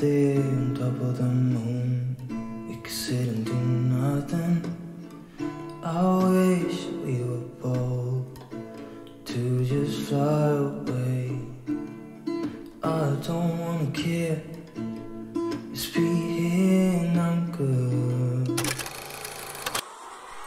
te on top of the moon. We could sit and do nothing. I wish we were bold to just fly away. I don't wanna care. Just be good.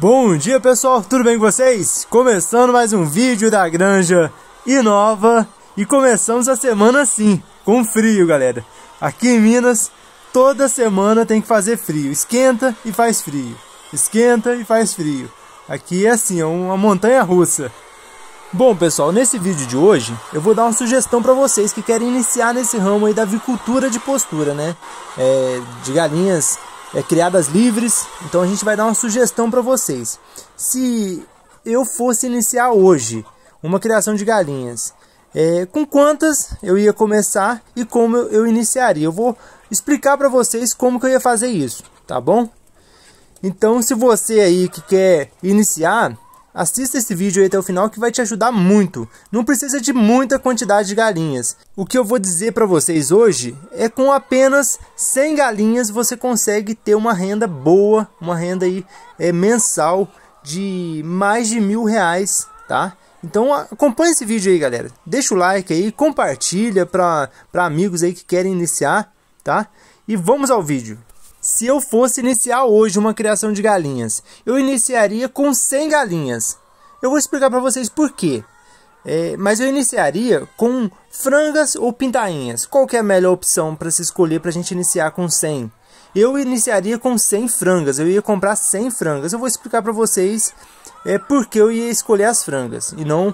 Bom dia pessoal, tudo bem com vocês? Começando mais um vídeo da Granja Inova e começamos a semana assim, com frio, galera. Aqui em Minas, toda semana tem que fazer frio. Esquenta e faz frio. Esquenta e faz frio. Aqui é assim, é uma montanha russa. Bom, pessoal, nesse vídeo de hoje eu vou dar uma sugestão para vocês que querem iniciar nesse ramo aí da avicultura de postura, né? É, de galinhas é, criadas livres. Então a gente vai dar uma sugestão para vocês. Se eu fosse iniciar hoje uma criação de galinhas é, com quantas eu ia começar e como eu, iniciaria. Eu vou explicar para vocês como que eu ia fazer isso, tá bom? Então, se você aí que quer iniciar, assista esse vídeo até o final que vai te ajudar muito. Não precisa de muita quantidade de galinhas. O que eu vou dizer para vocês hoje é com apenas 100 galinhas você consegue ter uma renda boa, uma renda aí é, mensal de mais de mil reais, tá? Então acompanha esse vídeo aí, galera. Deixa o like aí, compartilha para amigos aí que querem iniciar, tá? E vamos ao vídeo. Se eu fosse iniciar hoje uma criação de galinhas, eu iniciaria com 100 galinhas. Eu vou explicar para vocês por quê. É, mas eu iniciaria com frangas ou pintainhas. Qual que é a melhor opção para se escolher para a gente iniciar com 100? Eu iniciaria com 100 frangas. Eu ia comprar 100 frangas. Eu vou explicar para vocês é porque eu ia escolher as frangas e não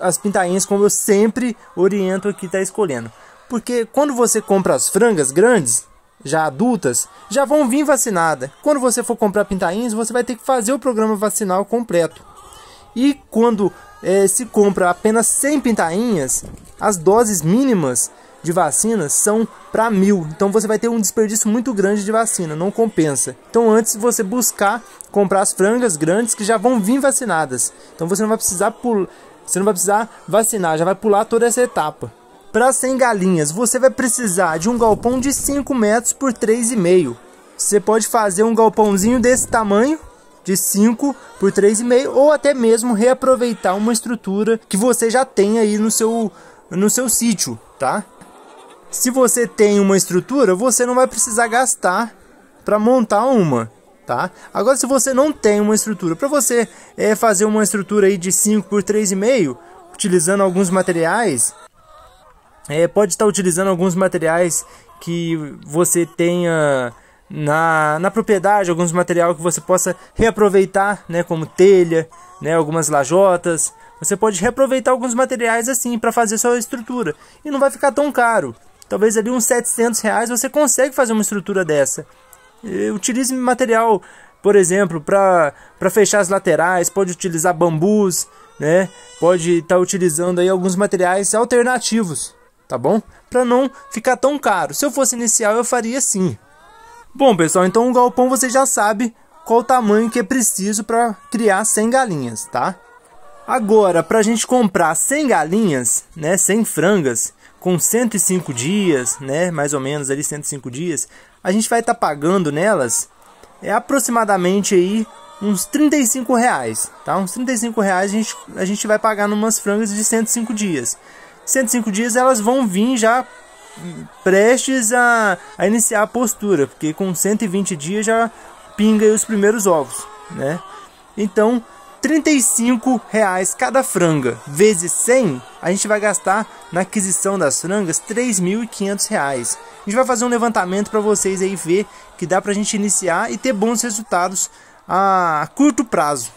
as pintainhas como eu sempre oriento aqui tá escolhendo. Porque quando você compra as frangas grandes, já adultas, já vão vir vacinada. Quando você for comprar pintainhas, você vai ter que fazer o programa vacinal completo. E quando é, se compra apenas 100 pintainhas, as doses mínimas de vacinas são para mil. Então você vai ter um desperdício muito grande de vacina, não compensa. Então antes você buscar comprar as frangas grandes que já vão vir vacinadas. Então você não vai precisar pul... você não vai precisar vacinar, já vai pular toda essa etapa. Para 100 galinhas, você vai precisar de um galpão de 5 metros por 3,5. Você pode fazer um galpãozinho desse tamanho de 5 por 3,5 ou até mesmo reaproveitar uma estrutura que você já tem aí no seu no seu sítio, tá? Se você tem uma estrutura, você não vai precisar gastar para montar uma, tá? Agora, se você não tem uma estrutura, para você é, fazer uma estrutura aí de 5 por 3,5, utilizando alguns materiais, é, pode estar tá utilizando alguns materiais que você tenha na, na propriedade, alguns material que você possa reaproveitar, né, como telha, né, algumas lajotas. Você pode reaproveitar alguns materiais assim para fazer sua estrutura e não vai ficar tão caro talvez ali uns 700 reais você consegue fazer uma estrutura dessa. Utilize material, por exemplo, para fechar as laterais, pode utilizar bambus, né? Pode estar tá utilizando aí alguns materiais alternativos, tá bom? Para não ficar tão caro. Se eu fosse inicial, eu faria assim. Bom, pessoal, então o galpão você já sabe qual o tamanho que é preciso para criar 100 galinhas, tá? Agora, para a gente comprar 100 galinhas, né, 100 frangas, com 105 dias, né, mais ou menos ali 105 dias, a gente vai estar tá pagando nelas é aproximadamente aí uns 35 reais, tá? Uns 35 reais a gente, a gente vai pagar numas frangas de 105 dias. 105 dias elas vão vir já prestes a, a iniciar a postura, porque com 120 dias já pinga os primeiros ovos, né? Então, 35 reais cada franga, vezes 100, a gente vai gastar na aquisição das frangas 3.500 reais. A gente vai fazer um levantamento para vocês aí ver que dá para a gente iniciar e ter bons resultados a curto prazo.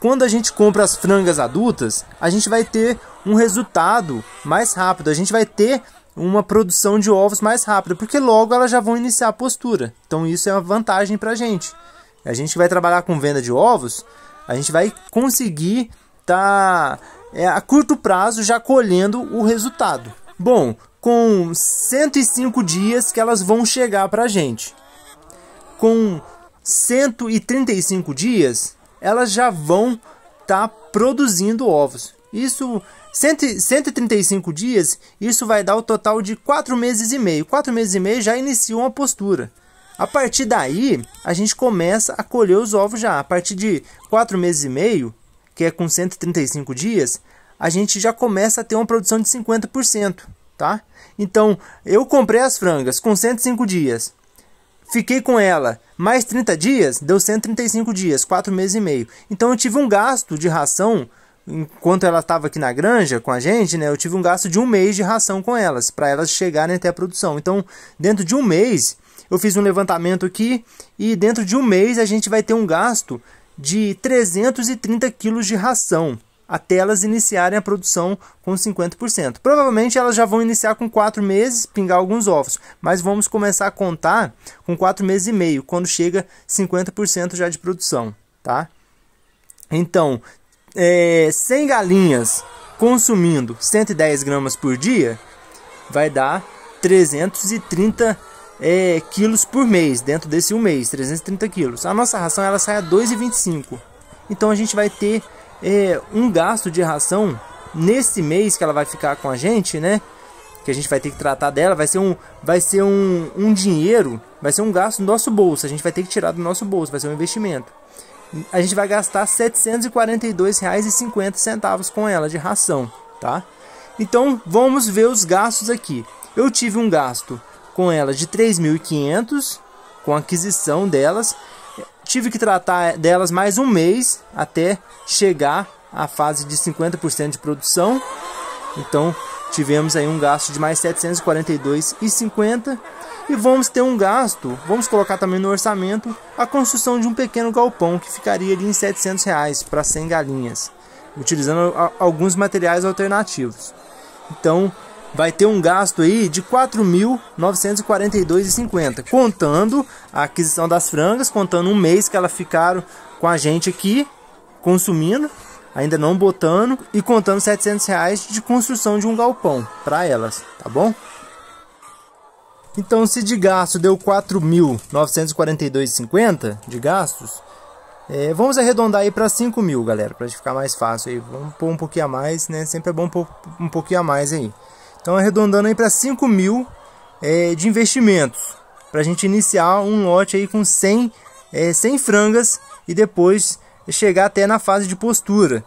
Quando a gente compra as frangas adultas, a gente vai ter um resultado mais rápido, a gente vai ter uma produção de ovos mais rápida, porque logo elas já vão iniciar a postura. Então isso é uma vantagem para a gente a gente vai trabalhar com venda de ovos, a gente vai conseguir tá é, a curto prazo já colhendo o resultado. Bom, com 105 dias que elas vão chegar para a gente. Com 135 dias, elas já vão estar tá produzindo ovos. Isso, 100, 135 dias, isso vai dar o total de 4 meses e meio. 4 meses e meio já iniciou uma postura. A partir daí, a gente começa a colher os ovos já. A partir de 4 meses e meio, que é com 135 dias, a gente já começa a ter uma produção de 50%, tá? Então, eu comprei as frangas com 105 dias. Fiquei com ela mais 30 dias, deu 135 dias, 4 meses e meio. Então eu tive um gasto de ração enquanto ela estava aqui na granja com a gente, né? Eu tive um gasto de um mês de ração com elas, para elas chegarem até a produção. Então, dentro de um mês, eu fiz um levantamento aqui e dentro de um mês a gente vai ter um gasto de 330 quilos de ração até elas iniciarem a produção com 50%. Provavelmente elas já vão iniciar com 4 meses, pingar alguns ovos, mas vamos começar a contar com 4 meses e meio, quando chega 50% já de produção, tá? Então, é, 100 galinhas consumindo 110 gramas por dia vai dar 330 é, quilos por mês, dentro desse um mês, 330 quilos. A nossa ração ela sai a 2,25. Então a gente vai ter é, um gasto de ração nesse mês que ela vai ficar com a gente, né? Que a gente vai ter que tratar dela, vai ser um, vai ser um, um dinheiro, vai ser um gasto no nosso bolso. A gente vai ter que tirar do nosso bolso, vai ser um investimento. A gente vai gastar R$ 742,50 com ela de ração, tá? Então vamos ver os gastos aqui. Eu tive um gasto com elas de 3.500 com aquisição delas. Tive que tratar delas mais um mês até chegar à fase de 50% de produção. Então, tivemos aí um gasto de mais 742,50 e vamos ter um gasto, vamos colocar também no orçamento a construção de um pequeno galpão que ficaria ali em 700 reais para 100 galinhas, utilizando alguns materiais alternativos. Então, vai ter um gasto aí de R$ 4.942,50, contando a aquisição das frangas, contando um mês que elas ficaram com a gente aqui consumindo, ainda não botando e contando 700 reais de construção de um galpão para elas, tá bom? Então, se de gasto deu 4.942,50 de gastos, é, vamos arredondar aí para 5 mil, galera, para ficar mais fácil aí. Vamos pôr um pouquinho a mais, né? Sempre é bom pôr um pouquinho a mais aí. Então, arredondando aí para 5 mil é, de investimentos. Para a gente iniciar um lote aí com 100, é, 100 frangas e depois chegar até na fase de postura.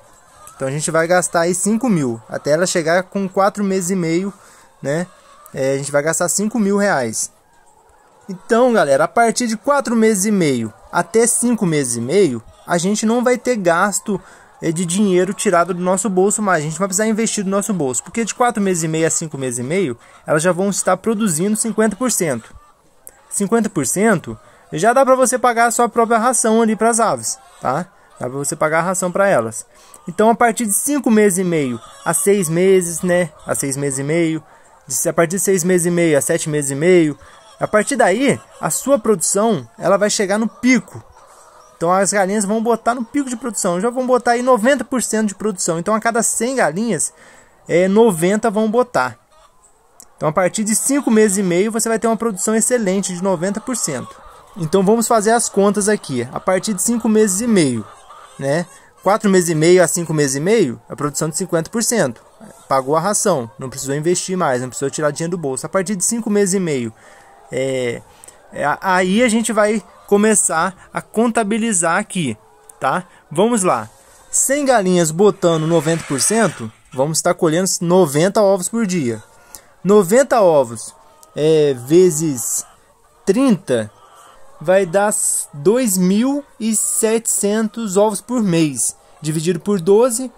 Então a gente vai gastar aí 5 mil. Até ela chegar com 4 meses e meio, né? É, a gente vai gastar 5 mil reais. Então, galera, a partir de 4 meses e meio até 5 meses e meio, a gente não vai ter gasto é de dinheiro tirado do nosso bolso, mas a gente vai precisar investir no nosso bolso, porque de quatro meses e meio a cinco meses e meio, elas já vão estar produzindo 50%. 50% já dá para você pagar a sua própria ração ali para as aves, tá? Dá para você pagar a ração para elas. Então, a partir de cinco meses e meio a seis meses, né? A seis meses e meio, a partir de seis meses e meio a sete meses e meio, a partir daí, a sua produção, ela vai chegar no pico, então as galinhas vão botar no pico de produção, já vão botar aí 90% de produção. Então a cada 100 galinhas, é, 90 vão botar. Então a partir de 5 meses e meio você vai ter uma produção excelente de 90%. Então vamos fazer as contas aqui. A partir de 5 meses e meio, né? 4 meses e meio a 5 meses e meio, a produção de 50%. Pagou a ração, não precisou investir mais, não precisou tirar dinheiro do bolso. A partir de 5 meses e meio, é, é, aí a gente vai começar a contabilizar aqui, tá? Vamos lá. 100 galinhas botando 90%, vamos estar colhendo 90 ovos por dia. 90 ovos é, vezes 30 vai dar 2.700 ovos por mês. Dividido por 12,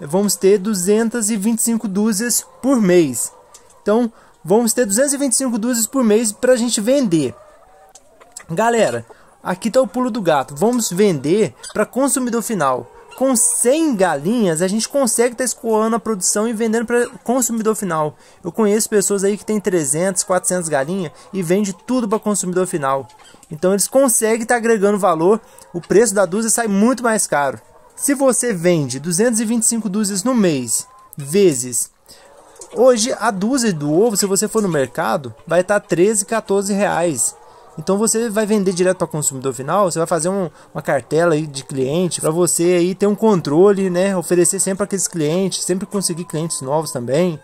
vamos ter 225 dúzias por mês. Então, vamos ter 225 dúzias por mês para a gente vender. Galera, aqui tá o pulo do gato. Vamos vender para consumidor final. Com 100 galinhas, a gente consegue estar tá escoando a produção e vendendo para consumidor final. Eu conheço pessoas aí que tem 300, 400 galinhas e vende tudo para consumidor final. Então eles conseguem estar tá agregando valor, o preço da dúzia sai muito mais caro. Se você vende 225 dúzias no mês, vezes Hoje, a dúzia do ovo, se você for no mercado, vai estar tá 13, 14 reais. Então você vai vender direto para o consumidor final, você vai fazer um, uma cartela aí de cliente para você aí ter um controle, né? Oferecer sempre aqueles clientes, sempre conseguir clientes novos também.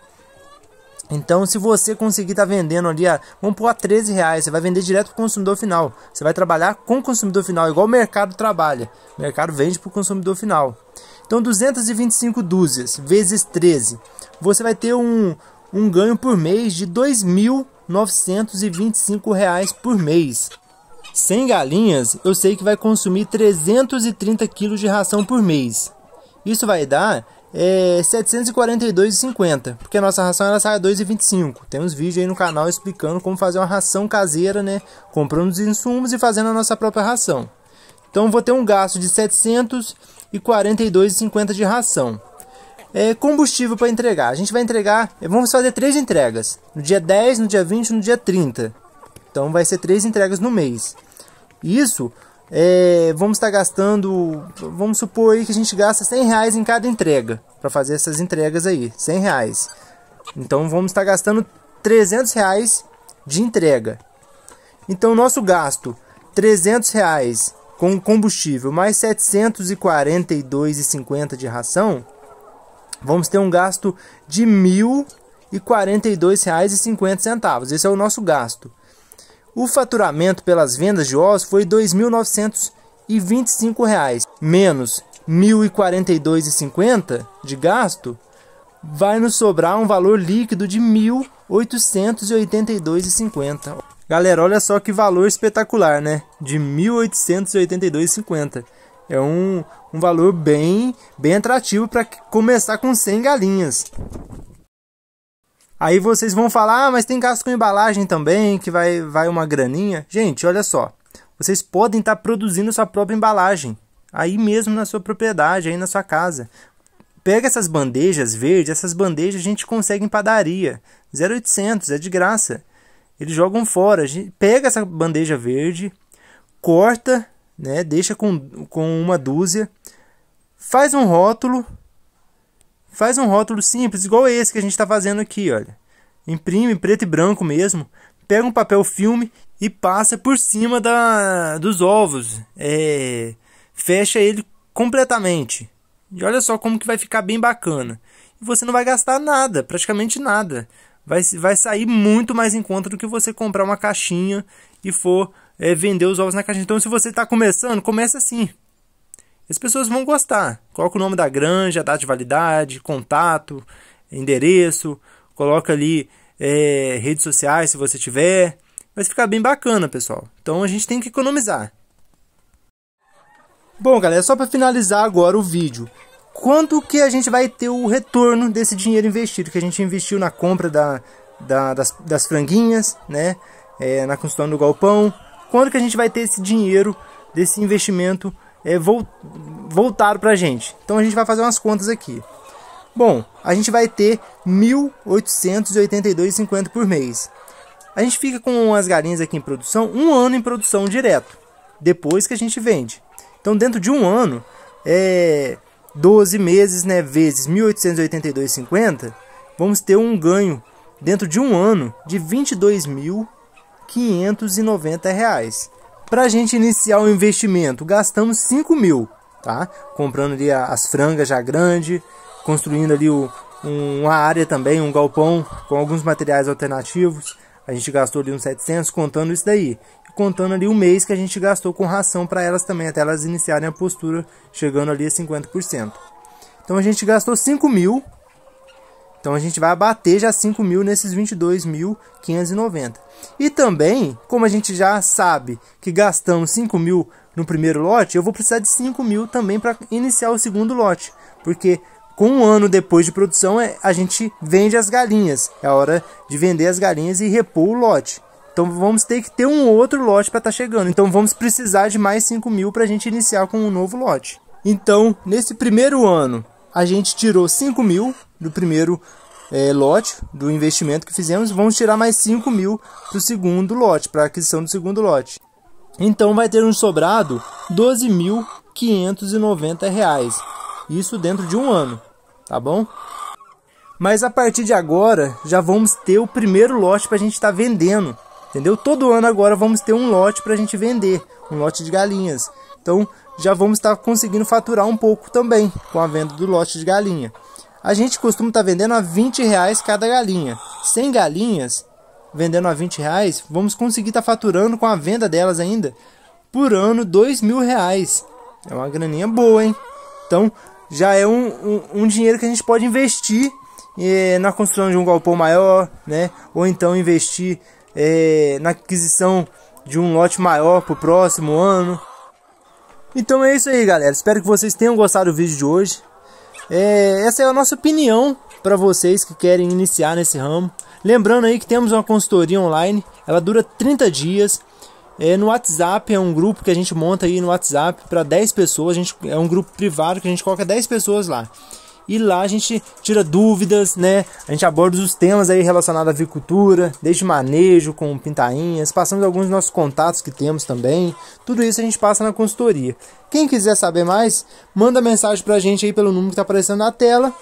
Então, se você conseguir estar tá vendendo ali, a, vamos pôr a 13 reais, você vai vender direto para o consumidor final. Você vai trabalhar com o consumidor final, igual o mercado trabalha. O mercado vende para o consumidor final. Então, 225 dúzias vezes 13, você vai ter um, um ganho por mês de R$ 2.925 por mês. Sem galinhas, eu sei que vai consumir 330 quilos de ração por mês. Isso vai dar é, 742,50, porque a nossa ração ela sai a 2,25. Tem uns vídeos aí no canal explicando como fazer uma ração caseira, né? Comprando os insumos e fazendo a nossa própria ração. Então vou ter um gasto de 742,50 de ração é, combustível para entregar. A gente vai entregar, é, vamos fazer três entregas, no dia 10, no dia 20 no dia 30. Então vai ser três entregas no mês. Isso, é, vamos estar tá gastando, vamos supor aí que a gente gasta 100 reais em cada entrega, para fazer essas entregas aí, 100 reais. Então vamos estar tá gastando 300 reais de entrega. Então nosso gasto, 300 reais com combustível mais 742,50 de ração, vamos ter um gasto de R$ 1.042,50. Esse é o nosso gasto. O faturamento pelas vendas de ossos foi R$ 2.925, menos R$ 1.042,50 de gasto, vai nos sobrar um valor líquido de R$ 1.882,50. Galera, olha só que valor espetacular, né? De R$ 1.882,50 é um, um valor bem, bem atrativo para começar com 100 galinhas. Aí vocês vão falar, ah, mas tem gasto com embalagem também, que vai, vai uma graninha. Gente, olha só, vocês podem estar tá produzindo sua própria embalagem, aí mesmo na sua propriedade, aí na sua casa. Pega essas bandejas verdes, essas bandejas a gente consegue em padaria, 0800, é de graça. Eles jogam fora, a gente pega essa bandeja verde, corta né? Deixa com, com uma dúzia. Faz um rótulo. Faz um rótulo simples, igual esse que a gente está fazendo aqui, olha. Imprime preto e branco mesmo. Pega um papel filme e passa por cima da, dos ovos. É, fecha ele completamente. E olha só como que vai ficar bem bacana. E você não vai gastar nada, praticamente nada. Vai, vai sair muito mais em conta do que você comprar uma caixinha e for é, vender os ovos na caixa. Então, se você está começando, comece assim. As pessoas vão gostar. Coloca o nome da granja, data de validade, contato, endereço, coloca ali é, redes sociais se você tiver. Vai ficar bem bacana, pessoal. Então a gente tem que economizar. Bom, galera, só para finalizar agora o vídeo. Quanto que a gente vai ter o retorno desse dinheiro investido que a gente investiu na compra da, da das, das franguinhas, né? é, na construção do galpão? Quando que a gente vai ter esse dinheiro desse investimento é, voltado para a gente? Então a gente vai fazer umas contas aqui. Bom, a gente vai ter 1.882,50 por mês. A gente fica com as galinhas aqui em produção um ano em produção direto, depois que a gente vende. Então, dentro de um ano, é 12 meses né, vezes 1.882,50, vamos ter um ganho dentro de um ano de 22 mil 590 reais. Para a gente iniciar o investimento, gastamos 5 mil, tá? Comprando ali as frangas já grande, construindo ali o, um, uma área também, um galpão com alguns materiais alternativos. A gente gastou ali uns 700 contando isso daí. contando ali o mês que a gente gastou com ração para elas também, até elas iniciarem a postura, chegando ali a 50%. Então a gente gastou 5 mil então a gente vai abater já 5 mil nesses 22.590. E também, como a gente já sabe que gastamos 5 mil no primeiro lote, eu vou precisar de 5 mil também para iniciar o segundo lote. Porque com um ano depois de produção, é, a gente vende as galinhas. É a hora de vender as galinhas e repor o lote. Então vamos ter que ter um outro lote para estar tá chegando. Então vamos precisar de mais 5 mil para a gente iniciar com um novo lote. Então, nesse primeiro ano, a gente tirou 5 mil do primeiro é, lote do investimento que fizemos, vamos tirar mais 5 mil do segundo lote, para aquisição do segundo lote. Então vai ter um sobrado 12.590 reais, isso dentro de um ano, tá bom? Mas a partir de agora já vamos ter o primeiro lote para a gente estar tá vendendo, entendeu? Todo ano agora vamos ter um lote para a gente vender, um lote de galinhas. Então já vamos estar conseguindo faturar um pouco também com a venda do lote de galinha. A gente costuma estar vendendo a 20 reais cada galinha. 100 galinhas vendendo a 20 reais, vamos conseguir estar faturando com a venda delas ainda por ano 2 mil reais. É uma graninha boa, hein? Então já é um, um, um dinheiro que a gente pode investir é, na construção de um galpão maior, né? Ou então investir é, na aquisição de um lote maior para o próximo ano. Então é isso aí, galera. Espero que vocês tenham gostado do vídeo de hoje. É, essa é a nossa opinião para vocês que querem iniciar nesse ramo. Lembrando aí que temos uma consultoria online, ela dura 30 dias. É, no WhatsApp é um grupo que a gente monta aí no WhatsApp para 10 pessoas, a gente, é um grupo privado que a gente coloca 10 pessoas lá e lá a gente tira dúvidas, né? A gente aborda os temas aí relacionados à agricultura, desde manejo com pintainhas, passamos alguns dos nossos contatos que temos também. Tudo isso a gente passa na consultoria. Quem quiser saber mais, manda mensagem pra gente aí pelo número que tá aparecendo na tela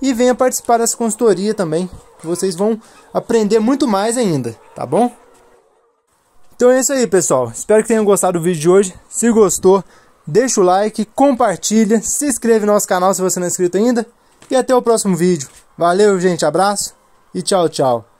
e venha participar dessa consultoria também, que vocês vão aprender muito mais ainda, tá bom? Então é isso aí, pessoal. Espero que tenham gostado do vídeo de hoje. Se gostou, deixa o like, compartilha, se inscreve no nosso canal se você não é inscrito ainda. E até o próximo vídeo. Valeu, gente, abraço e tchau, tchau.